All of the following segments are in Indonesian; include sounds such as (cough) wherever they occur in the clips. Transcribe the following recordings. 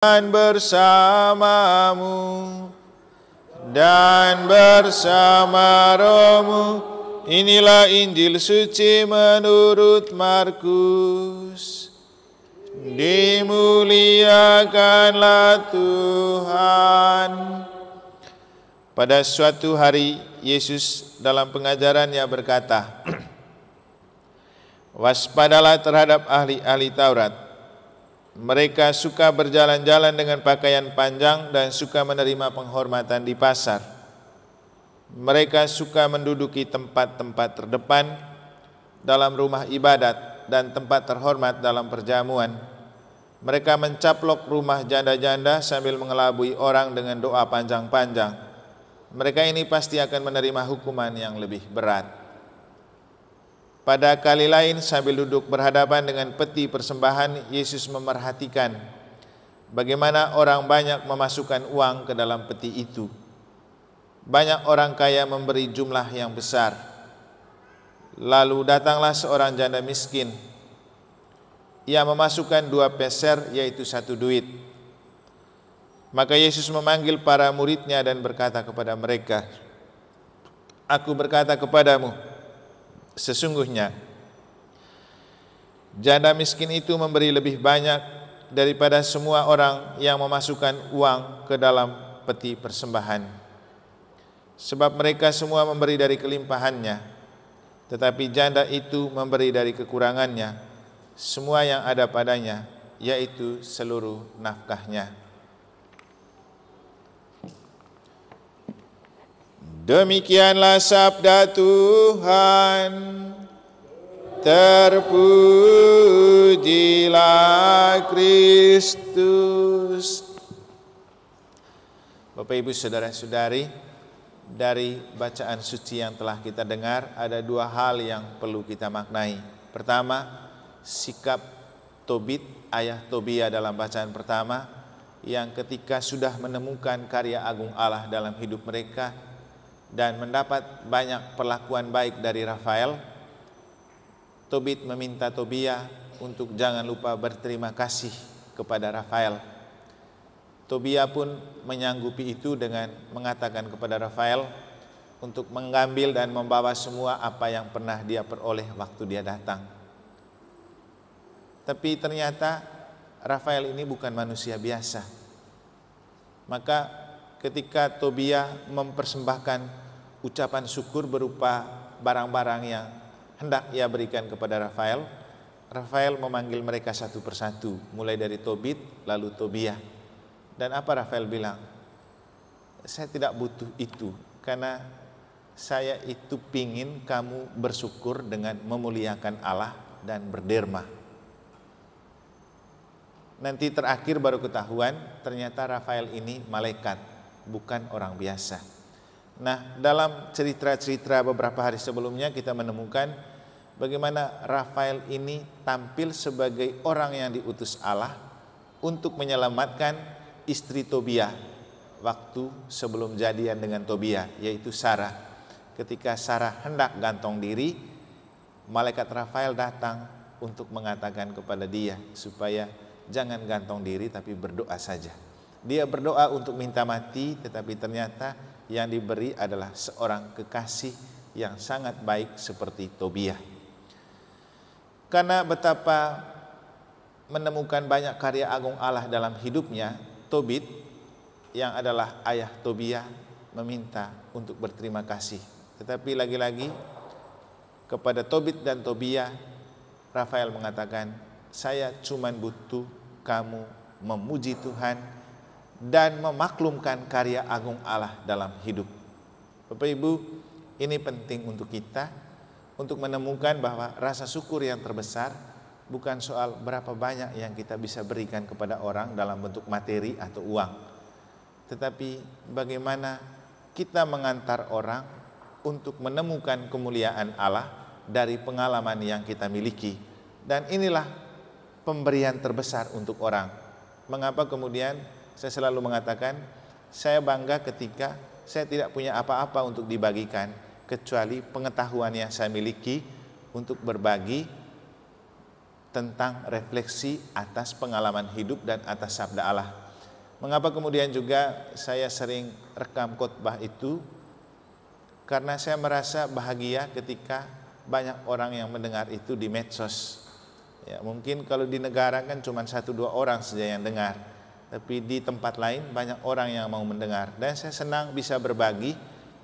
dan bersamamu dan bersama Romu inilah Injil suci menurut Markus dimuliakanlah Tuhan pada suatu hari Yesus dalam pengajarannya berkata (clears throat) waspadalah terhadap ahli-ahli Taurat mereka suka berjalan-jalan dengan pakaian panjang dan suka menerima penghormatan di pasar. Mereka suka menduduki tempat-tempat terdepan dalam rumah ibadat dan tempat terhormat dalam perjamuan. Mereka mencaplok rumah janda-janda sambil mengelabui orang dengan doa panjang-panjang. Mereka ini pasti akan menerima hukuman yang lebih berat. Pada kali lain sambil duduk berhadapan dengan peti persembahan, Yesus memerhatikan bagaimana orang banyak memasukkan uang ke dalam peti itu. Banyak orang kaya memberi jumlah yang besar. Lalu datanglah seorang janda miskin. Ia memasukkan dua peser yaitu satu duit. Maka Yesus memanggil para muridnya dan berkata kepada mereka, Aku berkata kepadamu, Sesungguhnya janda miskin itu memberi lebih banyak daripada semua orang yang memasukkan uang ke dalam peti persembahan. Sebab mereka semua memberi dari kelimpahannya, tetapi janda itu memberi dari kekurangannya semua yang ada padanya, yaitu seluruh nafkahnya. Demikianlah sabda Tuhan. Terpujilah Kristus. Bapak Ibu saudara-saudari, dari bacaan suci yang telah kita dengar ada dua hal yang perlu kita maknai. Pertama, sikap Tobit, ayah Tobia dalam bacaan pertama yang ketika sudah menemukan karya agung Allah dalam hidup mereka, dan mendapat banyak perlakuan baik dari Rafael, Tobit meminta Tobia untuk jangan lupa berterima kasih kepada Rafael. Tobia pun menyanggupi itu dengan mengatakan kepada Rafael untuk mengambil dan membawa semua apa yang pernah dia peroleh waktu dia datang. Tapi ternyata Rafael ini bukan manusia biasa. Maka ketika Tobia mempersembahkan ucapan syukur berupa barang-barang yang hendak ia berikan kepada Rafael, Rafael memanggil mereka satu persatu, mulai dari Tobit lalu Tobia. Dan apa Rafael bilang? Saya tidak butuh itu karena saya itu pingin kamu bersyukur dengan memuliakan Allah dan berderma. Nanti terakhir baru ketahuan ternyata Rafael ini malaikat bukan orang biasa. Nah, dalam cerita-cerita beberapa hari sebelumnya kita menemukan bagaimana Rafael ini tampil sebagai orang yang diutus Allah untuk menyelamatkan istri Tobia waktu sebelum jadian dengan Tobia, yaitu Sarah. Ketika Sarah hendak gantung diri, malaikat Rafael datang untuk mengatakan kepada dia supaya jangan gantung diri tapi berdoa saja. Dia berdoa untuk minta mati tetapi ternyata yang diberi adalah seorang kekasih yang sangat baik seperti Tobia. Karena betapa menemukan banyak karya agung Allah dalam hidupnya, Tobit yang adalah ayah Tobia meminta untuk berterima kasih. Tetapi lagi-lagi kepada Tobit dan Tobia, Rafael mengatakan, saya cuma butuh kamu memuji Tuhan dan memaklumkan karya agung Allah dalam hidup. Bapak Ibu, ini penting untuk kita untuk menemukan bahwa rasa syukur yang terbesar bukan soal berapa banyak yang kita bisa berikan kepada orang dalam bentuk materi atau uang. Tetapi bagaimana kita mengantar orang untuk menemukan kemuliaan Allah dari pengalaman yang kita miliki. Dan inilah pemberian terbesar untuk orang. Mengapa kemudian saya selalu mengatakan, saya bangga ketika saya tidak punya apa-apa untuk dibagikan kecuali pengetahuan yang saya miliki untuk berbagi tentang refleksi atas pengalaman hidup dan atas sabda Allah. Mengapa kemudian juga saya sering rekam khotbah itu? Karena saya merasa bahagia ketika banyak orang yang mendengar itu di medsos. Ya, mungkin kalau di negara kan cuma satu dua orang saja yang dengar tapi di tempat lain banyak orang yang mau mendengar dan saya senang bisa berbagi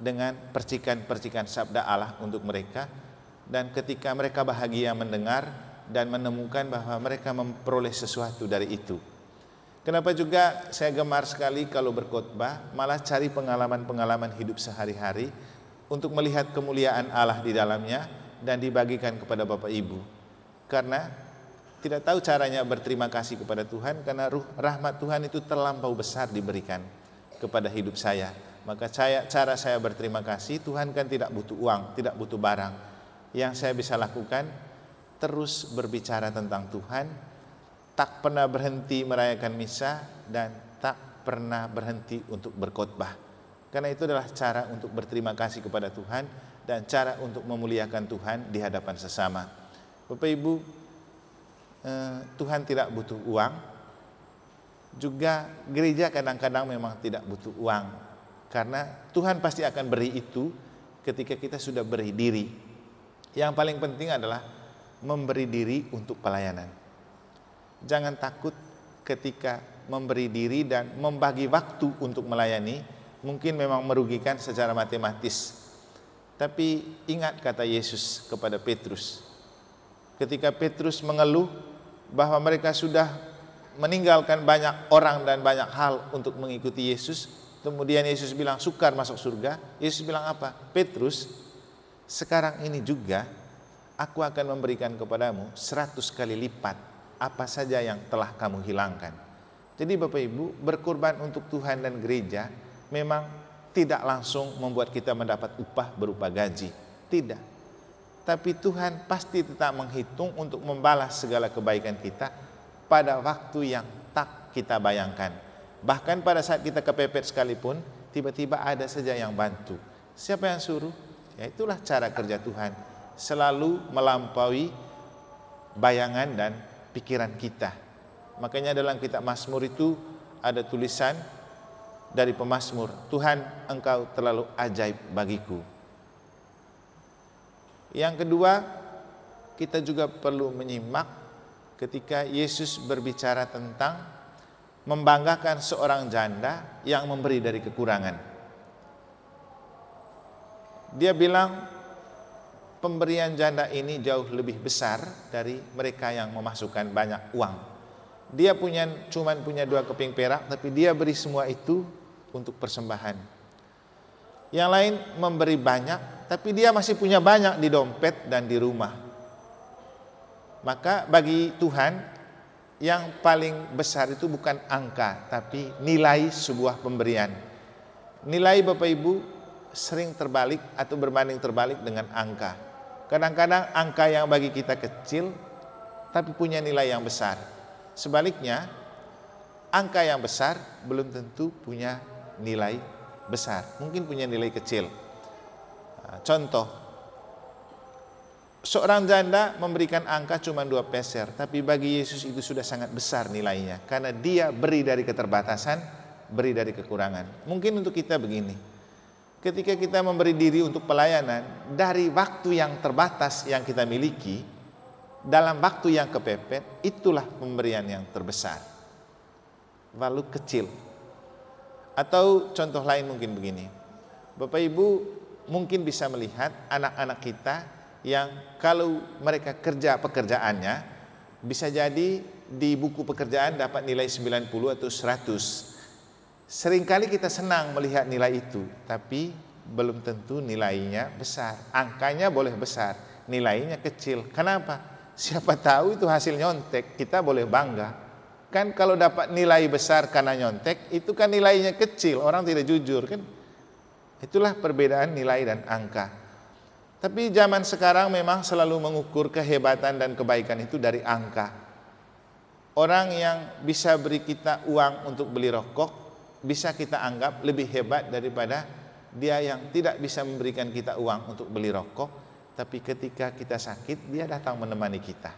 dengan percikan-percikan sabda Allah untuk mereka dan ketika mereka bahagia mendengar dan menemukan bahwa mereka memperoleh sesuatu dari itu. Kenapa juga saya gemar sekali kalau berkhotbah, malah cari pengalaman-pengalaman hidup sehari-hari untuk melihat kemuliaan Allah di dalamnya dan dibagikan kepada Bapak Ibu. Karena tidak tahu caranya berterima kasih kepada Tuhan karena ruh rahmat Tuhan itu terlampau besar diberikan kepada hidup saya. Maka saya, cara saya berterima kasih Tuhan kan tidak butuh uang, tidak butuh barang. Yang saya bisa lakukan terus berbicara tentang Tuhan, tak pernah berhenti merayakan misa dan tak pernah berhenti untuk berkhotbah. Karena itu adalah cara untuk berterima kasih kepada Tuhan dan cara untuk memuliakan Tuhan di hadapan sesama. Bapak Ibu, Eh, Tuhan tidak butuh uang. Juga gereja kadang-kadang memang tidak butuh uang karena Tuhan pasti akan beri itu ketika kita sudah beri diri. Yang paling penting adalah memberi diri untuk pelayanan. Jangan takut ketika memberi diri dan membagi waktu untuk melayani mungkin memang merugikan secara matematis. Tapi ingat kata Yesus kepada Petrus. Ketika Petrus mengeluh bahwa mereka sudah meninggalkan banyak orang dan banyak hal untuk mengikuti Yesus. Kemudian Yesus bilang sukar masuk surga. Yesus bilang apa? Petrus, sekarang ini juga aku akan memberikan kepadamu seratus kali lipat apa saja yang telah kamu hilangkan. Jadi Bapak Ibu, berkorban untuk Tuhan dan gereja memang tidak langsung membuat kita mendapat upah berupa gaji. Tidak, tapi Tuhan pasti tetap menghitung untuk membalas segala kebaikan kita pada waktu yang tak kita bayangkan. Bahkan pada saat kita kepepet sekalipun, tiba-tiba ada saja yang bantu. Siapa yang suruh? Ya itulah cara kerja Tuhan. Selalu melampaui bayangan dan pikiran kita. Makanya dalam kitab Mazmur itu ada tulisan dari pemazmur, Tuhan engkau terlalu ajaib bagiku. Yang kedua, kita juga perlu menyimak ketika Yesus berbicara tentang membanggakan seorang janda yang memberi dari kekurangan. Dia bilang, pemberian janda ini jauh lebih besar dari mereka yang memasukkan banyak uang. Dia punya cuman punya dua keping perak, tapi dia beri semua itu untuk persembahan yang lain memberi banyak, tapi dia masih punya banyak di dompet dan di rumah. Maka bagi Tuhan yang paling besar itu bukan angka, tapi nilai sebuah pemberian. Nilai Bapak Ibu sering terbalik atau berbanding terbalik dengan angka. Kadang-kadang angka yang bagi kita kecil tapi punya nilai yang besar. Sebaliknya, angka yang besar belum tentu punya nilai besar, mungkin punya nilai kecil. Nah, contoh, seorang janda memberikan angka cuma dua peser, tapi bagi Yesus itu sudah sangat besar nilainya, karena dia beri dari keterbatasan, beri dari kekurangan. Mungkin untuk kita begini, ketika kita memberi diri untuk pelayanan, dari waktu yang terbatas yang kita miliki, dalam waktu yang kepepet, itulah pemberian yang terbesar. Lalu kecil, atau contoh lain mungkin begini. Bapak Ibu mungkin bisa melihat anak-anak kita yang kalau mereka kerja pekerjaannya bisa jadi di buku pekerjaan dapat nilai 90 atau 100. Seringkali kita senang melihat nilai itu, tapi belum tentu nilainya besar. Angkanya boleh besar, nilainya kecil. Kenapa? Siapa tahu itu hasil nyontek, kita boleh bangga. Kan kalau dapat nilai besar karena nyontek, itu kan nilainya kecil, orang tidak jujur kan. Itulah perbedaan nilai dan angka. Tapi zaman sekarang memang selalu mengukur kehebatan dan kebaikan itu dari angka. Orang yang bisa beri kita uang untuk beli rokok, bisa kita anggap lebih hebat daripada dia yang tidak bisa memberikan kita uang untuk beli rokok, tapi ketika kita sakit, dia datang menemani kita.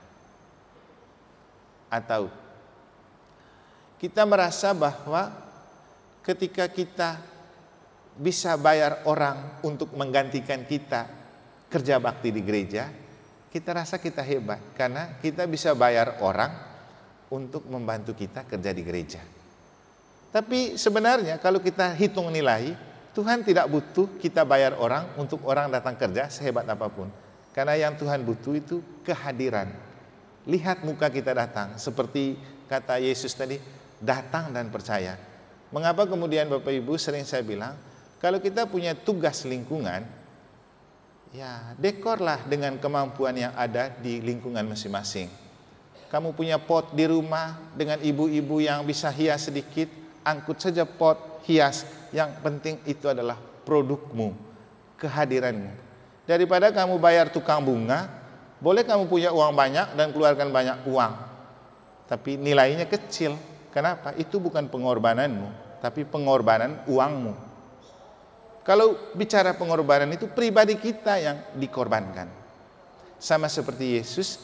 Atau kita merasa bahwa ketika kita bisa bayar orang untuk menggantikan kita kerja bakti di gereja, kita rasa kita hebat karena kita bisa bayar orang untuk membantu kita kerja di gereja. Tapi sebenarnya kalau kita hitung nilai, Tuhan tidak butuh kita bayar orang untuk orang datang kerja sehebat apapun. Karena yang Tuhan butuh itu kehadiran. Lihat muka kita datang seperti kata Yesus tadi, datang dan percaya. Mengapa kemudian Bapak Ibu sering saya bilang, kalau kita punya tugas lingkungan, ya dekorlah dengan kemampuan yang ada di lingkungan masing-masing. Kamu punya pot di rumah dengan ibu-ibu yang bisa hias sedikit, angkut saja pot hias. Yang penting itu adalah produkmu, kehadiranmu. Daripada kamu bayar tukang bunga, boleh kamu punya uang banyak dan keluarkan banyak uang, tapi nilainya kecil Kenapa? Itu bukan pengorbananmu, tapi pengorbanan uangmu. Kalau bicara pengorbanan itu pribadi kita yang dikorbankan. Sama seperti Yesus,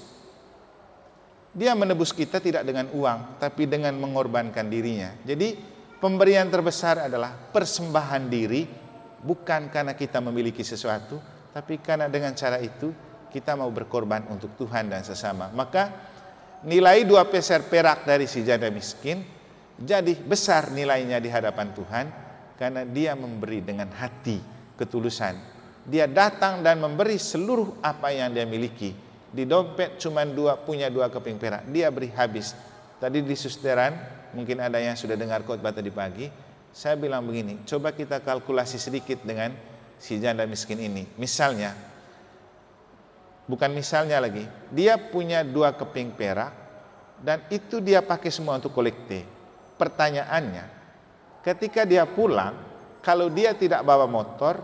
dia menebus kita tidak dengan uang, tapi dengan mengorbankan dirinya. Jadi pemberian terbesar adalah persembahan diri, bukan karena kita memiliki sesuatu, tapi karena dengan cara itu kita mau berkorban untuk Tuhan dan sesama. Maka nilai dua peser perak dari si janda miskin jadi besar nilainya di hadapan Tuhan karena dia memberi dengan hati ketulusan. Dia datang dan memberi seluruh apa yang dia miliki. Di dompet cuma dua punya dua keping perak. Dia beri habis. Tadi di susteran mungkin ada yang sudah dengar khotbah tadi pagi. Saya bilang begini, coba kita kalkulasi sedikit dengan si janda miskin ini. Misalnya bukan misalnya lagi, dia punya dua keping perak dan itu dia pakai semua untuk kolekte. Pertanyaannya, ketika dia pulang, kalau dia tidak bawa motor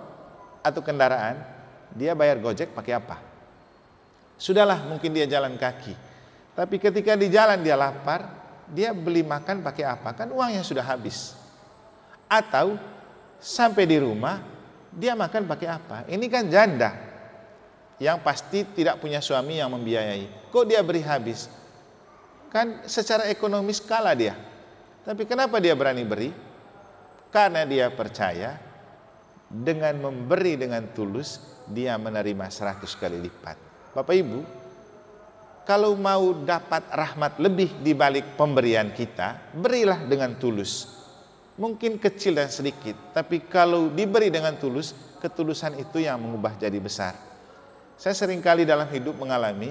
atau kendaraan, dia bayar gojek pakai apa? Sudahlah mungkin dia jalan kaki. Tapi ketika di jalan dia lapar, dia beli makan pakai apa? Kan uangnya sudah habis. Atau sampai di rumah, dia makan pakai apa? Ini kan janda yang pasti tidak punya suami yang membiayai. Kok dia beri habis? Kan secara ekonomis kalah dia. Tapi kenapa dia berani beri? Karena dia percaya dengan memberi dengan tulus dia menerima seratus kali lipat. Bapak Ibu, kalau mau dapat rahmat lebih di balik pemberian kita, berilah dengan tulus. Mungkin kecil dan sedikit, tapi kalau diberi dengan tulus, ketulusan itu yang mengubah jadi besar. Saya seringkali dalam hidup mengalami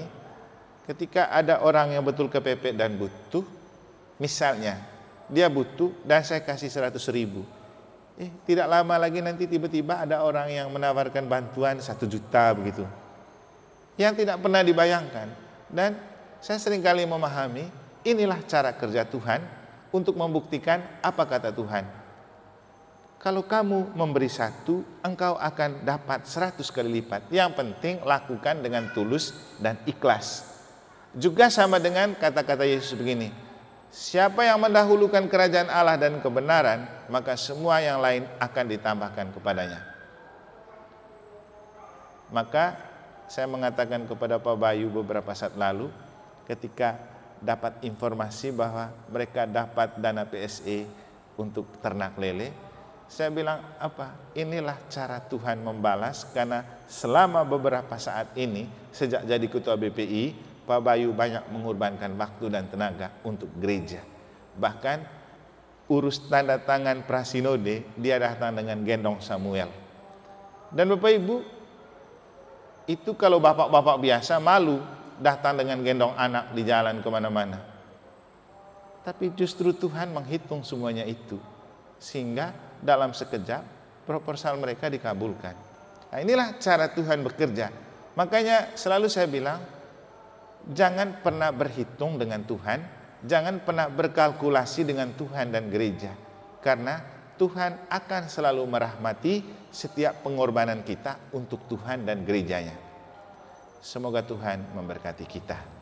ketika ada orang yang betul kepepet dan butuh, misalnya dia butuh dan saya kasih seratus ribu. Eh, tidak lama lagi nanti tiba-tiba ada orang yang menawarkan bantuan satu juta begitu. Yang tidak pernah dibayangkan. Dan saya seringkali memahami inilah cara kerja Tuhan untuk membuktikan apa kata Tuhan. Kalau kamu memberi satu, engkau akan dapat seratus kali lipat. Yang penting lakukan dengan tulus dan ikhlas. Juga sama dengan kata-kata Yesus begini, Siapa yang mendahulukan kerajaan Allah dan kebenaran, maka semua yang lain akan ditambahkan kepadanya. Maka saya mengatakan kepada Pak Bayu beberapa saat lalu, ketika dapat informasi bahwa mereka dapat dana PSE untuk ternak lele, saya bilang apa? Inilah cara Tuhan membalas karena selama beberapa saat ini sejak jadi ketua BPI, Pak Bayu banyak mengorbankan waktu dan tenaga untuk gereja. Bahkan urus tanda tangan prasinode, dia datang dengan gendong Samuel. Dan Bapak Ibu, itu kalau bapak-bapak biasa malu datang dengan gendong anak di jalan kemana-mana. Tapi justru Tuhan menghitung semuanya itu sehingga dalam sekejap proposal mereka dikabulkan. Nah, inilah cara Tuhan bekerja. Makanya selalu saya bilang jangan pernah berhitung dengan Tuhan, jangan pernah berkalkulasi dengan Tuhan dan gereja. Karena Tuhan akan selalu merahmati setiap pengorbanan kita untuk Tuhan dan gerejanya. Semoga Tuhan memberkati kita.